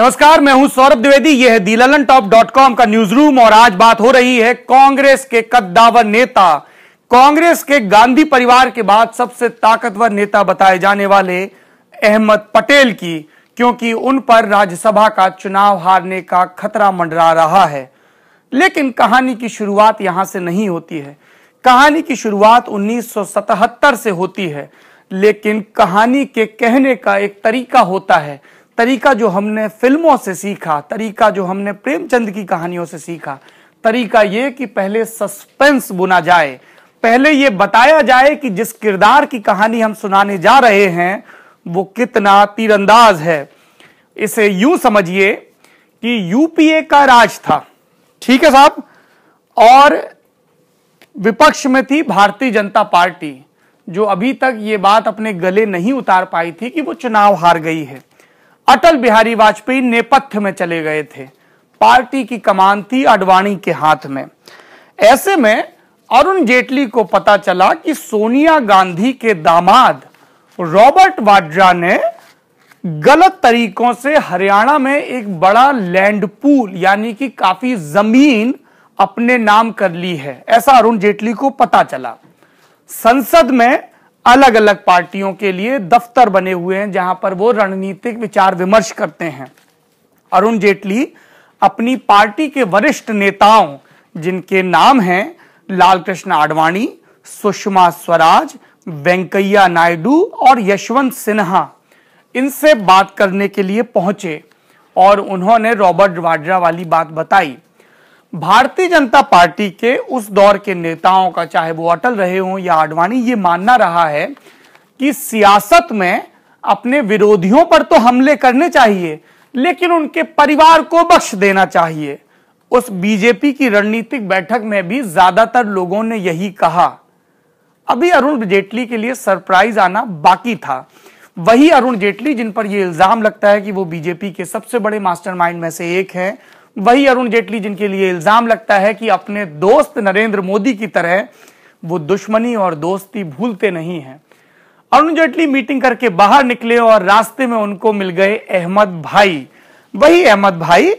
नमस्कार मैं हूं सौरभ द्विवेदी यह है दीललन टॉप डॉट कॉम का न्यूज रूम और आज बात हो रही है कांग्रेस के कद्दावर नेता कांग्रेस के गांधी परिवार के बाद सबसे ताकतवर नेता बताए जाने वाले अहमद पटेल की क्योंकि उन पर राज्यसभा का चुनाव हारने का खतरा मंडरा रहा है लेकिन कहानी की शुरुआत यहां से नहीं होती है कहानी की शुरुआत 1977 से होती है लेकिन कहानी के कहने का एक तरीका होता है तरीका जो हमने फिल्मों से सीखा तरीका जो हमने प्रेमचंद की कहानियों से सीखा तरीका ये कि पहले सस्पेंस बुना जाए पहले ये बताया जाए कि जिस किरदार की कहानी हम सुनाने जा रहे हैं वो कितना तीरंदाज है इसे यूं समझिए कि यूपीए का राज था ठीक है साहब और विपक्ष में थी भारतीय जनता पार्टी जो अभी तक ये बात अपने गले नहीं उतार पाई थी कि वो चुनाव हार गई है अटल बिहारी वाजपेयी नेपथ्य में चले गए थे पार्टी की कमान थी अडवाणी के हाथ में ऐसे में अरुण जेटली को पता चला कि सोनिया गांधी के दामाद रॉबर्ट वाड्रा ने गलत तरीकों से हरियाणा में एक बड़ा लैंड पूल यानी कि काफी जमीन अपने नाम कर ली है ऐसा अरुण जेटली को पता चला संसद में अलग अलग पार्टियों के लिए दफ्तर बने हुए हैं जहां पर वो रणनीतिक विचार विमर्श करते हैं अरुण जेटली अपनी पार्टी के वरिष्ठ नेताओं जिनके नाम हैं लालकृष्ण आडवाणी सुषमा स्वराज वेंकैया नायडू और यशवंत सिन्हा इनसे बात करने के लिए पहुंचे और उन्होंने रॉबर्ट वाड्रा वाली बात बताई भारतीय जनता पार्टी के उस दौर के नेताओं का चाहे वो अटल रहे हों या आडवाणी ये मानना रहा है कि सियासत में अपने विरोधियों पर तो हमले करने चाहिए लेकिन उनके परिवार को बख्श देना चाहिए उस बीजेपी की रणनीतिक बैठक में भी ज्यादातर लोगों ने यही कहा अभी अरुण जेटली के लिए सरप्राइज आना बाकी था वही अरुण जेटली जिन पर यह इल्जाम लगता है कि वो बीजेपी के सबसे बड़े मास्टरमाइंड में से एक हैं वही अरुण जेटली जिनके लिए इल्जाम लगता है कि अपने दोस्त नरेंद्र मोदी की तरह वो दुश्मनी और दोस्ती भूलते नहीं हैं अरुण जेटली मीटिंग करके बाहर निकले और रास्ते में उनको मिल गए अहमद भाई वही अहमद भाई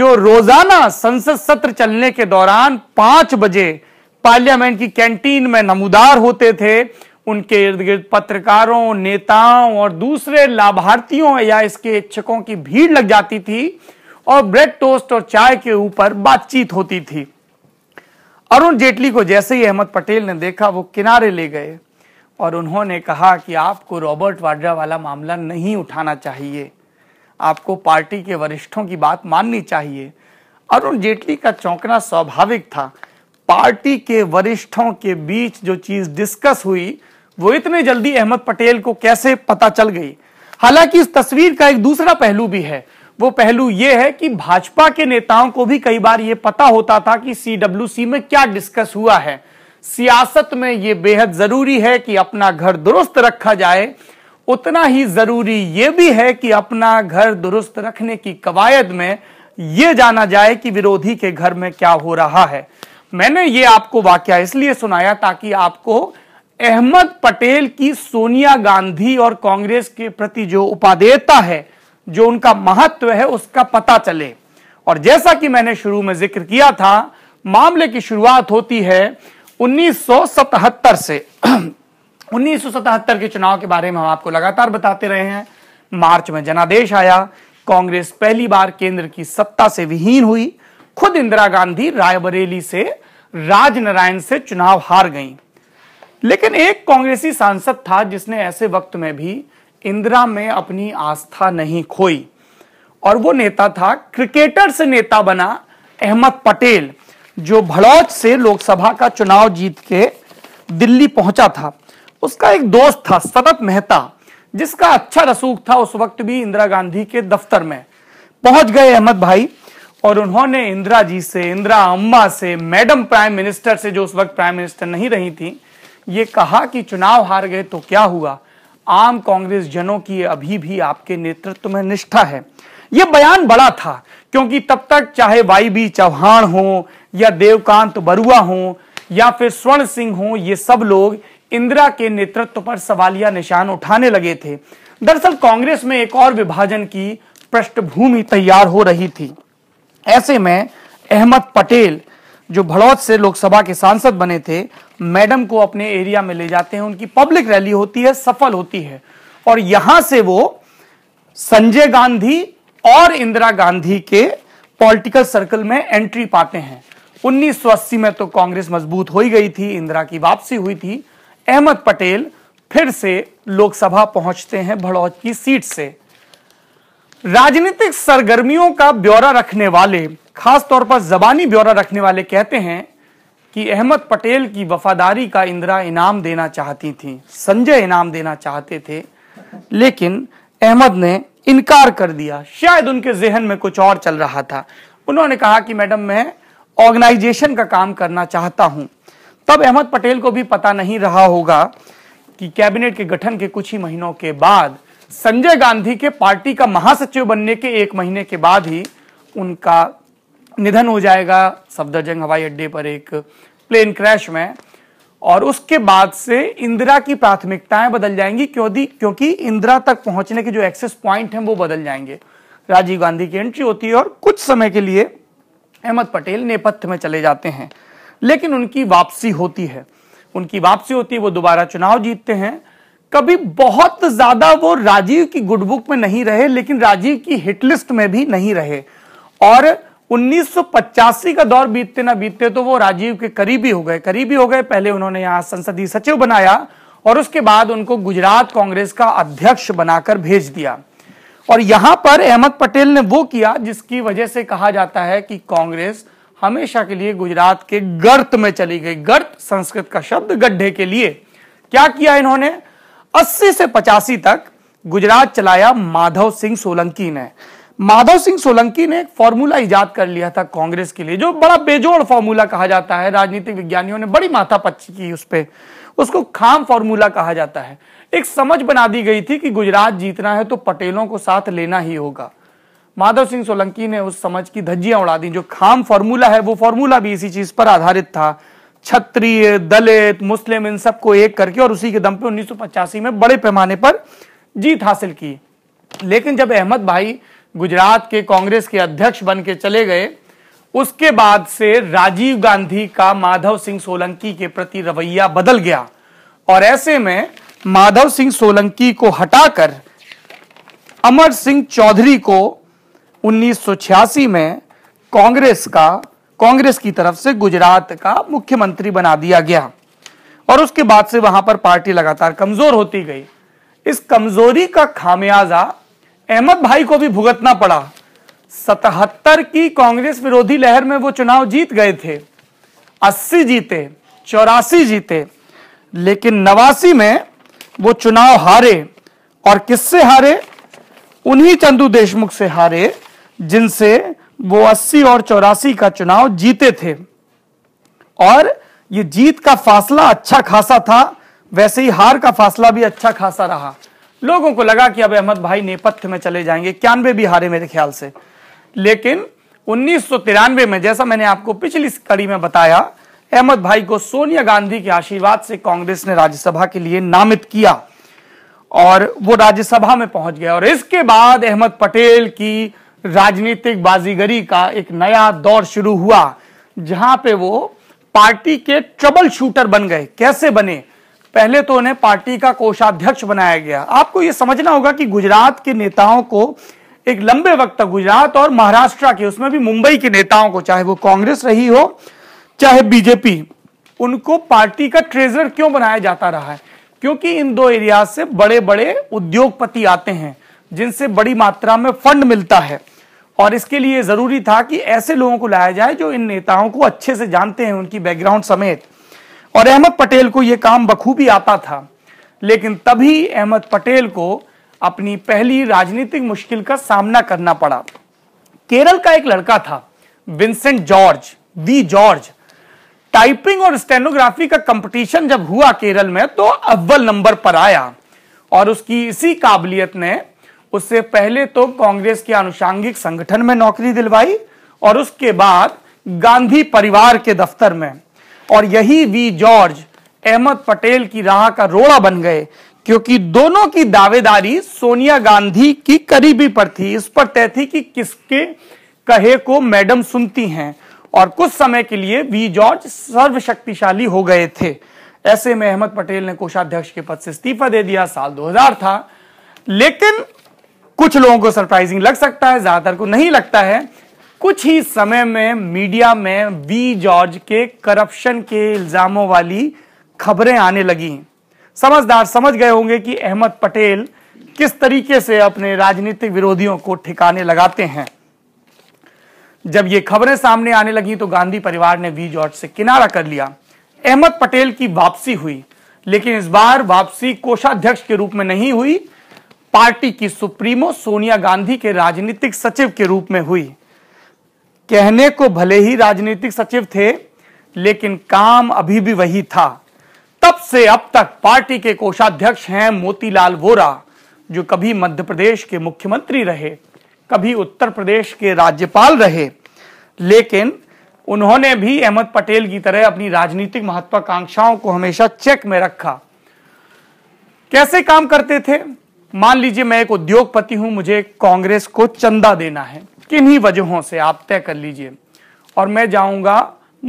जो रोजाना संसद सत्र चलने के दौरान पांच बजे पार्लियामेंट की कैंटीन में नमूदार होते थे उनके इर्द गिर्द पत्रकारों नेताओं और दूसरे लाभार्थियों या इसके इच्छकों की भीड़ लग जाती थी और ब्रेड टोस्ट और चाय के ऊपर बातचीत होती थी अरुण जेटली को जैसे ही अहमद पटेल ने देखा वो किनारे ले गए और उन्होंने कहा कि आपको रॉबर्ट वाड्रा वाला मामला नहीं उठाना चाहिए आपको पार्टी के वरिष्ठों की बात माननी चाहिए अरुण जेटली का चौंकना स्वाभाविक था पार्टी के वरिष्ठों के बीच जो चीज डिस्कस हुई वो इतने जल्दी अहमद पटेल को कैसे पता चल गई हालांकि इस तस्वीर का एक दूसरा पहलू भी है वो पहलू ये है कि भाजपा के नेताओं को भी कई बार ये पता होता था कि सी में क्या डिस्कस हुआ है सियासत में ये बेहद जरूरी है कि अपना घर दुरुस्त रखा जाए उतना ही जरूरी ये भी है कि अपना घर दुरुस्त रखने की कवायद में ये जाना जाए कि विरोधी के घर में क्या हो रहा है मैंने ये आपको वाक्य इसलिए सुनाया ताकि आपको अहमद पटेल की सोनिया गांधी और कांग्रेस के प्रति जो उपादेयता है जो उनका महत्व है उसका पता चले और जैसा कि मैंने शुरू में जिक्र किया था मामले की शुरुआत होती है 1977 से 1977 के चुनाव के बारे में हम आपको लगातार बताते रहे हैं मार्च में जनादेश आया कांग्रेस पहली बार केंद्र की सत्ता से विहीन हुई खुद इंदिरा गांधी रायबरेली से राजनारायण से चुनाव हार गईं लेकिन एक कांग्रेसी सांसद था जिसने ऐसे वक्त में भी इंदिरा में अपनी आस्था नहीं खोई और वो नेता था क्रिकेटर से नेता बना अहमद पटेल जो भड़ौच से लोकसभा का चुनाव जीत के दिल्ली पहुंचा था उसका एक दोस्त था सतत मेहता जिसका अच्छा रसूख था उस वक्त भी इंदिरा गांधी के दफ्तर में पहुंच गए अहमद भाई और उन्होंने इंदिरा जी से इंदिरा अम्मा से मैडम प्राइम मिनिस्टर से जो उस वक्त प्राइम मिनिस्टर नहीं रही थी ये कहा कि चुनाव हार गए तो क्या हुआ आम कांग्रेस जनों की अभी भी आपके नेतृत्व में निष्ठा है यह बयान बड़ा था क्योंकि तब तक चाहे वाई बी चौहान हो या देवकांत बरुआ हो या फिर स्वर्ण सिंह हो ये सब लोग इंदिरा के नेतृत्व पर सवालिया निशान उठाने लगे थे दरअसल कांग्रेस में एक और विभाजन की पृष्ठभूमि तैयार हो रही थी ऐसे में अहमद पटेल जो भड़ौत से लोकसभा के सांसद बने थे मैडम को अपने एरिया में ले जाते हैं उनकी पब्लिक रैली होती है सफल होती है और यहां से वो संजय गांधी और इंदिरा गांधी के पॉलिटिकल सर्कल में एंट्री पाते हैं उन्नीस में तो कांग्रेस मजबूत हो ही गई थी इंदिरा की वापसी हुई थी अहमद पटेल फिर से लोकसभा पहुंचते हैं भड़ौत की सीट से राजनीतिक सरगर्मियों का ब्यौरा रखने वाले खास तौर पर जबानी ब्यौरा रखने वाले कहते हैं कि अहमद पटेल की वफादारी का इंदिरा इनाम देना चाहती थी संजय इनाम देना चाहते थे लेकिन अहमद ने इनकार कर दिया शायद उनके जहन में कुछ और चल रहा था उन्होंने कहा कि मैडम मैं ऑर्गेनाइजेशन का काम करना चाहता हूं तब अहमद पटेल को भी पता नहीं रहा होगा कि कैबिनेट के गठन के कुछ ही महीनों के बाद संजय गांधी के पार्टी का महासचिव बनने के एक महीने के बाद ही उनका निधन हो जाएगा सफदरजंग हवाई अड्डे पर एक प्लेन क्रैश में और उसके बाद से इंदिरा की प्राथमिकताएं बदल जाएंगी क्योंकि क्योंकि इंदिरा तक पहुंचने के जो एक्सेस पॉइंट हैं वो बदल जाएंगे राजीव गांधी की एंट्री होती है और कुछ समय के लिए अहमद पटेल नेपथ्य में चले जाते हैं लेकिन उनकी वापसी होती है उनकी वापसी होती है वो दोबारा चुनाव जीतते हैं कभी बहुत ज्यादा वो राजीव की गुडबुक में नहीं रहे लेकिन राजीव की हिटलिस्ट में भी नहीं रहे और 1985 का दौर बीतते ना बीतते तो वो राजीव के करीबी हो गए करीबी हो गए पहले उन्होंने यहां संसदीय सचिव बनाया और उसके बाद उनको गुजरात कांग्रेस का अध्यक्ष बनाकर भेज दिया और यहां पर अहमद पटेल ने वो किया जिसकी वजह से कहा जाता है कि कांग्रेस हमेशा के लिए गुजरात के गर्त में चली गई गर्त संस्कृत का शब्द गड्ढे के लिए क्या किया इन्होंने 80 से पचासी तक गुजरात चलाया माधव सिंह सोलंकी ने माधव सिंह सोलंकी ने एक फॉर्मूला ईजाद कर लिया था कांग्रेस के लिए जो बड़ा बेजोड़ फॉर्मूला कहा जाता है राजनीतिक विज्ञानियों ने बड़ी माथापच्ची की उस पर उसको खाम फॉर्मूला कहा जाता है एक समझ बना दी गई थी कि गुजरात जीतना है तो पटेलों को साथ लेना ही होगा माधव सिंह सोलंकी ने उस समझ की धज्जियां उड़ा दी जो खाम फॉर्मूला है वो फॉर्मूला भी इसी चीज पर आधारित था क्षत्रिय दलित मुस्लिम इन सबको एक करके और उसी के दम पे उन्नीस में बड़े पैमाने पर जीत हासिल की लेकिन जब अहमद भाई गुजरात के कांग्रेस के अध्यक्ष बन के चले गए उसके बाद से राजीव गांधी का माधव सिंह सोलंकी के प्रति रवैया बदल गया और ऐसे में माधव सिंह सोलंकी को हटाकर अमर सिंह चौधरी को उन्नीस में कांग्रेस का कांग्रेस की तरफ से गुजरात का मुख्यमंत्री बना दिया गया और उसके बाद से वहां पर पार्टी लगातार कमजोर होती गई इस कमजोरी का खामियाजा अहमद भाई को भी भुगतना पड़ा सतहत्तर की कांग्रेस विरोधी लहर में वो चुनाव जीत गए थे अस्सी जीते चौरासी जीते लेकिन नवासी में वो चुनाव हारे और किससे हारे उन्हीं चंदू देशमुख से हारे जिनसे वो अस्सी और चौरासी का चुनाव जीते थे और ये जीत का फासला अच्छा खासा था वैसे ही हार का फासला भी अच्छा खासा रहा लोगों को लगा कि अब अहमद भाई नेपथ्य में चले जाएंगे इक्यानवे बिहारे मेरे ख्याल से लेकिन उन्नीस में जैसा मैंने आपको पिछली कड़ी में बताया अहमद भाई को सोनिया गांधी के आशीर्वाद से कांग्रेस ने राज्यसभा के लिए नामित किया और वो राज्यसभा में पहुंच गया और इसके बाद अहमद पटेल की राजनीतिक बाजीगरी का एक नया दौर शुरू हुआ जहां पे वो पार्टी के ट्रबल शूटर बन गए कैसे बने पहले तो उन्हें पार्टी का कोषाध्यक्ष बनाया गया आपको यह समझना होगा कि गुजरात के नेताओं को एक लंबे वक्त तक गुजरात और महाराष्ट्र के उसमें भी मुंबई के नेताओं को चाहे वो कांग्रेस रही हो चाहे बीजेपी उनको पार्टी का ट्रेजर क्यों बनाया जाता रहा है क्योंकि इन दो एरिया से बड़े बड़े उद्योगपति आते हैं जिनसे बड़ी मात्रा में फंड मिलता है और इसके लिए जरूरी था कि ऐसे लोगों को लाया जाए जो इन नेताओं को अच्छे से जानते हैं उनकी बैकग्राउंड समेत और अहमद पटेल को यह काम बखूबी आता था लेकिन तभी अहमद पटेल को अपनी पहली राजनीतिक मुश्किल का सामना करना पड़ा केरल का एक लड़का था Vincent George V George typing और स्टेनोग्राफी का कंपटीशन जब हुआ केरल में तो अव्वल नंबर पर आया और उसकी इसी काबिलियत ने उससे पहले तो कांग्रेस के आनुषांगिक संगठन में नौकरी दिलवाई और उसके बाद गांधी परिवार के दफ्तर में और यही वी जॉर्ज अहमद पटेल की राह का रोड़ा बन गए क्योंकि दोनों की दावेदारी सोनिया गांधी की करीबी पर थी इस पर तय थी कि किसके कहे को मैडम सुनती हैं और कुछ समय के लिए वी जॉर्ज सर्वशक्तिशाली हो गए थे ऐसे में अहमद पटेल ने कोषाध्यक्ष के पद से इस्तीफा दे दिया साल 2000 था लेकिन कुछ लोगों को सरप्राइजिंग लग सकता है ज्यादातर को नहीं लगता है कुछ ही समय में मीडिया में वी जॉर्ज के करप्शन के इल्जामों वाली खबरें आने लगी समझदार समझ गए होंगे कि अहमद पटेल किस तरीके से अपने राजनीतिक विरोधियों को ठिकाने लगाते हैं जब ये खबरें सामने आने लगी तो गांधी परिवार ने वी जॉर्ज से किनारा कर लिया अहमद पटेल की वापसी हुई लेकिन इस बार वापसी कोषाध्यक्ष के रूप में नहीं हुई पार्टी की सुप्रीमो सोनिया गांधी के राजनीतिक सचिव के रूप में हुई कहने को भले ही राजनीतिक सचिव थे लेकिन काम अभी भी वही था तब से अब तक पार्टी के कोषाध्यक्ष हैं मोतीलाल वोरा जो कभी मध्य प्रदेश के मुख्यमंत्री रहे कभी उत्तर प्रदेश के राज्यपाल रहे लेकिन उन्होंने भी अहमद पटेल की तरह अपनी राजनीतिक महत्वाकांक्षाओं को हमेशा चेक में रखा कैसे काम करते थे मान लीजिए मैं एक उद्योगपति हूं मुझे कांग्रेस को चंदा देना है किन्हीं वजहों से आप तय कर लीजिए और मैं जाऊंगा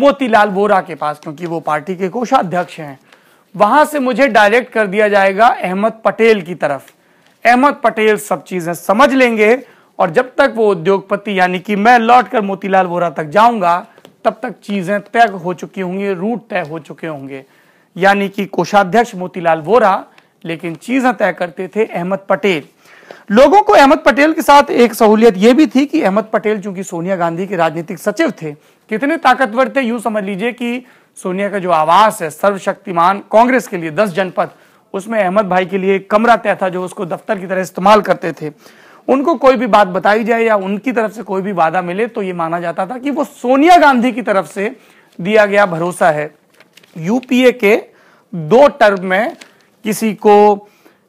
मोतीलाल वोरा के पास क्योंकि वो पार्टी के कोषाध्यक्ष हैं वहां से मुझे डायरेक्ट कर दिया जाएगा अहमद पटेल की तरफ अहमद पटेल सब चीजें समझ लेंगे और जब तक वो उद्योगपति यानी कि मैं लौट कर मोतीलाल वोरा तक जाऊंगा तब तक चीजें तय हो चुकी होंगी रूट तय हो चुके होंगे यानी कि कोषाध्यक्ष मोतीलाल वोरा लेकिन चीजें तय करते थे अहमद पटेल लोगों को अहमद पटेल के साथ एक सहूलियत यह भी थी कि अहमद पटेल चूंकि सोनिया गांधी के राजनीतिक सचिव थे कितने ताकतवर थे यूं समझ लीजिए कि सोनिया का जो आवास है सर्वशक्तिमान कांग्रेस के लिए दस जनपद उसमें अहमद भाई के लिए एक कमरा तय था जो उसको दफ्तर की तरह इस्तेमाल करते थे उनको कोई भी बात बताई जाए या उनकी तरफ से कोई भी वादा मिले तो ये माना जाता था कि वो सोनिया गांधी की तरफ से दिया गया भरोसा है यूपीए के दो टर्म में किसी को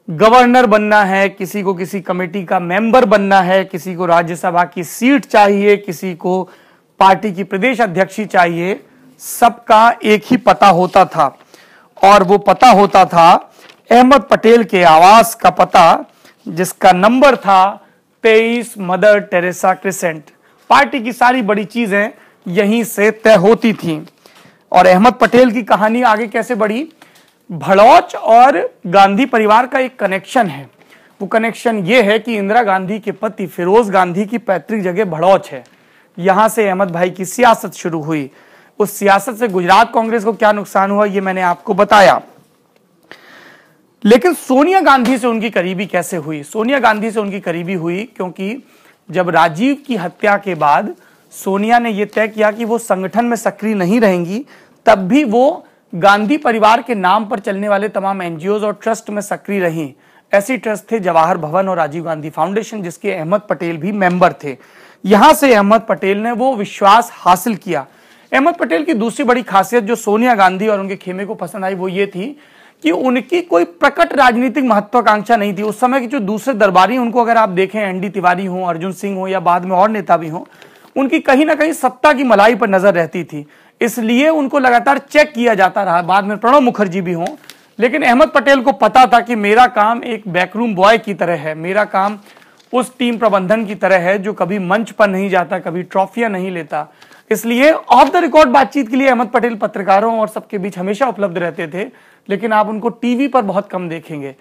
गवर्नर बनना है किसी को किसी कमेटी का मेंबर बनना है किसी को राज्यसभा की सीट चाहिए किसी को पार्टी की प्रदेश अध्यक्षी चाहिए सबका एक ही पता होता था और वो पता होता था अहमद पटेल के आवास का पता जिसका नंबर था तेईस मदर टेरेसा क्रिसेंट पार्टी की सारी बड़ी चीजें यहीं से तय होती थी और अहमद पटेल की कहानी आगे कैसे बढ़ी भड़ौच और गांधी परिवार का एक कनेक्शन है वो कनेक्शन ये है कि इंदिरा गांधी के पति फिरोज गांधी की पैतृक जगह भड़ौच है यहाँ से अहमद भाई की सियासत शुरू हुई उस सियासत से गुजरात कांग्रेस को क्या नुकसान हुआ ये मैंने आपको बताया लेकिन सोनिया गांधी से उनकी करीबी कैसे हुई सोनिया गांधी से उनकी करीबी हुई क्योंकि जब राजीव की हत्या के बाद सोनिया ने यह तय किया कि वो संगठन में सक्रिय नहीं रहेंगी तब भी वो गांधी परिवार के नाम पर चलने वाले तमाम एनजीओ और ट्रस्ट में सक्रिय रहे ऐसी ट्रस्ट थे जवाहर भवन और राजीव गांधी फाउंडेशन जिसके अहमद पटेल भी मेंबर थे यहां से अहमद पटेल ने वो विश्वास हासिल किया अहमद पटेल की दूसरी बड़ी खासियत जो सोनिया गांधी और उनके खेमे को पसंद आई वो ये थी कि उनकी कोई प्रकट राजनीतिक महत्वाकांक्षा नहीं थी उस समय के जो दूसरे दरबारी उनको अगर आप देखें एन तिवारी हो अर्जुन सिंह हो या बाद में और नेता भी हो उनकी कहीं ना कहीं सत्ता की मलाई पर नजर रहती थी इसलिए उनको लगातार चेक किया जाता रहा बाद में प्रणब मुखर्जी भी हों लेकिन अहमद पटेल को पता था कि मेरा काम एक बैकरूम बॉय की तरह है मेरा काम उस टीम प्रबंधन की तरह है जो कभी मंच पर नहीं जाता कभी ट्रॉफियां नहीं लेता इसलिए ऑफ द रिकॉर्ड बातचीत के लिए अहमद पटेल पत्रकारों और सबके बीच हमेशा उपलब्ध रहते थे लेकिन आप उनको टीवी पर बहुत कम देखेंगे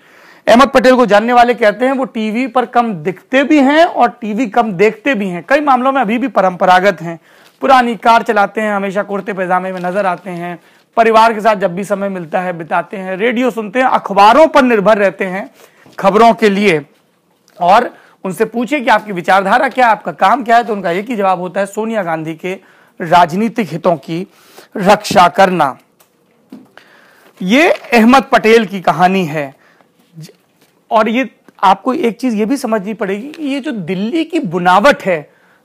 अहमद पटेल को जानने वाले कहते हैं वो टीवी पर कम दिखते भी हैं और टीवी कम देखते भी हैं कई मामलों में अभी भी परंपरागत हैं पुरानी कार चलाते हैं हमेशा कुर्ते पैजामे में नजर आते हैं परिवार के साथ जब भी समय मिलता है बिताते हैं रेडियो सुनते हैं अखबारों पर निर्भर रहते हैं खबरों के लिए और उनसे पूछे कि आपकी विचारधारा क्या है आपका काम क्या है तो उनका एक ही जवाब होता है सोनिया गांधी के राजनीतिक हितों की रक्षा करना ये अहमद पटेल की कहानी है और ये आपको एक चीज ये भी समझनी पड़ेगी कि ये जो दिल्ली की बुनावट है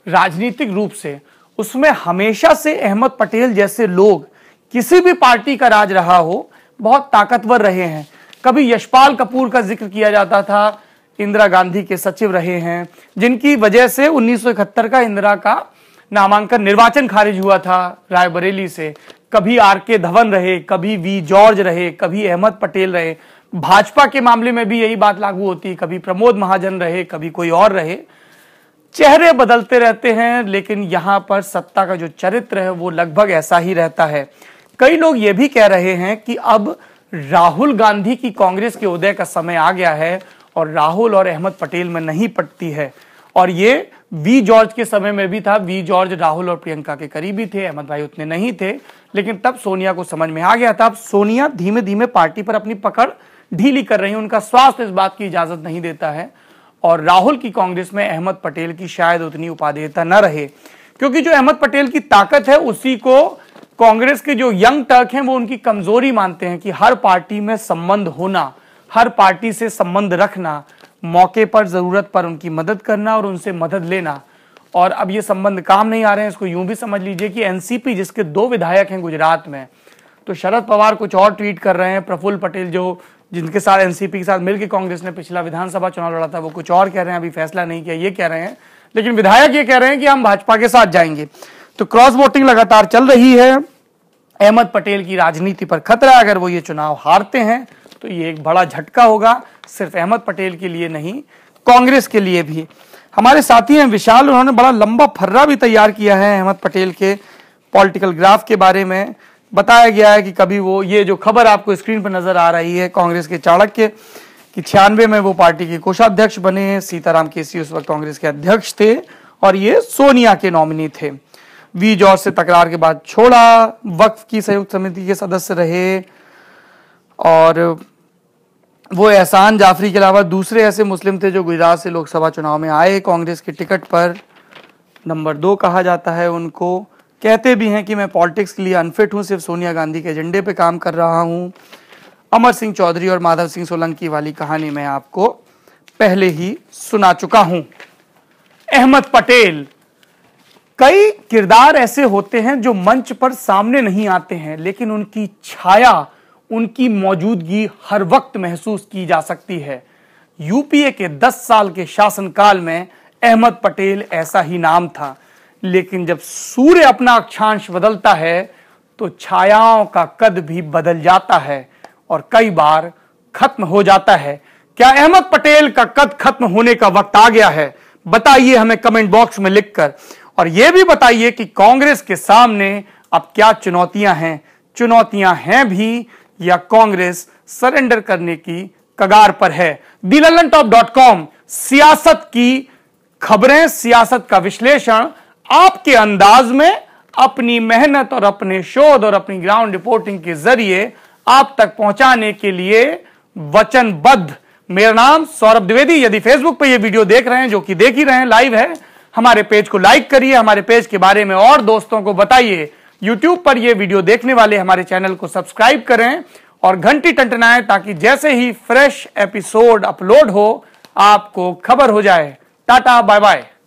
राजनीतिक रूप से उसमें हमेशा से अहमद पटेल जैसे लोग किसी भी पार्टी का राज रहा हो बहुत ताकतवर रहे हैं कभी यशपाल कपूर का जिक्र किया जाता था इंदिरा गांधी के सचिव रहे हैं जिनकी वजह से उन्नीस का इंदिरा का नामांकन निर्वाचन खारिज हुआ था रायबरेली से कभी आर के धवन रहे कभी वी जॉर्ज रहे कभी अहमद पटेल रहे भाजपा के मामले में भी यही बात लागू होती कभी प्रमोद महाजन रहे कभी कोई और रहे चेहरे बदलते रहते हैं लेकिन यहाँ पर सत्ता का जो चरित्र है वो लगभग ऐसा ही रहता है कई लोग ये भी कह रहे हैं कि अब राहुल गांधी की कांग्रेस के उदय का समय आ गया है और राहुल और अहमद पटेल में नहीं पटती है और ये वी जॉर्ज के समय में भी था वी जॉर्ज राहुल और प्रियंका के करीबी थे अहमद भाई उतने नहीं थे लेकिन तब सोनिया को समझ में आ गया था अब सोनिया धीमे धीमे पार्टी पर अपनी पकड़ ढीली कर रही है उनका स्वास्थ्य इस बात की इजाजत नहीं देता है और राहुल की कांग्रेस में अहमद पटेल की शायद उतनी उपाधेयता न रहे क्योंकि जो अहमद पटेल की ताकत है उसी को कांग्रेस के जो यंग टर्क हैं वो उनकी कमजोरी मानते हैं कि हर पार्टी में संबंध होना हर पार्टी से संबंध रखना मौके पर जरूरत पर उनकी मदद करना और उनसे मदद लेना और अब ये संबंध काम नहीं आ रहे हैं इसको यूं भी समझ लीजिए कि एनसीपी जिसके दो विधायक हैं गुजरात में तो शरद पवार कुछ और ट्वीट कर रहे हैं प्रफुल्ल पटेल जो जिनके साथ एनसीपी के साथ मिलकर कांग्रेस ने पिछला विधानसभा चुनाव लड़ा था वो कुछ और कह रहे हैं अभी फैसला नहीं किया ये कह रहे हैं लेकिन विधायक ये कह रहे हैं कि हम भाजपा के साथ जाएंगे तो क्रॉस वोटिंग लगातार चल रही है अहमद पटेल की राजनीति पर खतरा अगर वो ये चुनाव हारते हैं तो ये एक बड़ा झटका होगा सिर्फ अहमद पटेल के लिए नहीं कांग्रेस के लिए भी हमारे साथी हैं विशाल उन्होंने बड़ा लंबा फर्रा भी तैयार किया है अहमद पटेल के पॉलिटिकल ग्राफ के बारे में बताया गया है कि कभी वो ये जो खबर आपको स्क्रीन पर नजर आ रही है कांग्रेस के चाणक्य कि छियानवे में वो पार्टी के कोषाध्यक्ष बने हैं सीताराम केसी उस वक्त कांग्रेस के अध्यक्ष थे और ये सोनिया के नॉमिनी थे वी जॉर्ज से तकरार के बाद छोड़ा वक्फ की संयुक्त समिति के सदस्य रहे और वो एहसान जाफरी के अलावा दूसरे ऐसे मुस्लिम थे जो गुजरात से लोकसभा चुनाव में आए कांग्रेस के टिकट पर नंबर दो कहा जाता है उनको कहते भी हैं कि मैं पॉलिटिक्स के लिए अनफिट हूं सिर्फ सोनिया गांधी के एजेंडे पे काम कर रहा हूं अमर सिंह चौधरी और माधव सिंह सोलंकी वाली कहानी मैं आपको पहले ही सुना चुका हूं अहमद पटेल कई किरदार ऐसे होते हैं जो मंच पर सामने नहीं आते हैं लेकिन उनकी छाया उनकी मौजूदगी हर वक्त महसूस की जा सकती है यूपीए के 10 साल के शासनकाल में अहमद पटेल ऐसा ही नाम था लेकिन जब सूर्य अपना अक्षांश बदलता है तो छायाओं का कद भी बदल जाता है और कई बार खत्म हो जाता है क्या अहमद पटेल का कद खत्म होने का वक्त आ गया है बताइए हमें कमेंट बॉक्स में लिखकर और यह भी बताइए कि कांग्रेस के सामने अब क्या चुनौतियां हैं चुनौतियां हैं भी या कांग्रेस सरेंडर करने की कगार पर है दिलन टॉप डॉट कॉम सियासत की खबरें सियासत का विश्लेषण आपके अंदाज में अपनी मेहनत और अपने शोध और अपनी ग्राउंड रिपोर्टिंग के जरिए आप तक पहुंचाने के लिए वचनबद्ध मेरा नाम सौरभ द्विवेदी यदि फेसबुक पर यह वीडियो देख रहे हैं जो कि देख ही रहे हैं लाइव है हमारे पेज को लाइक करिए हमारे पेज के बारे में और दोस्तों को बताइए यूट्यूब पर यह वीडियो देखने वाले हमारे चैनल को सब्सक्राइब करें और घंटी टंटनाएं ताकि जैसे ही फ्रेश एपिसोड अपलोड हो आपको खबर हो जाए टाटा बाय बाय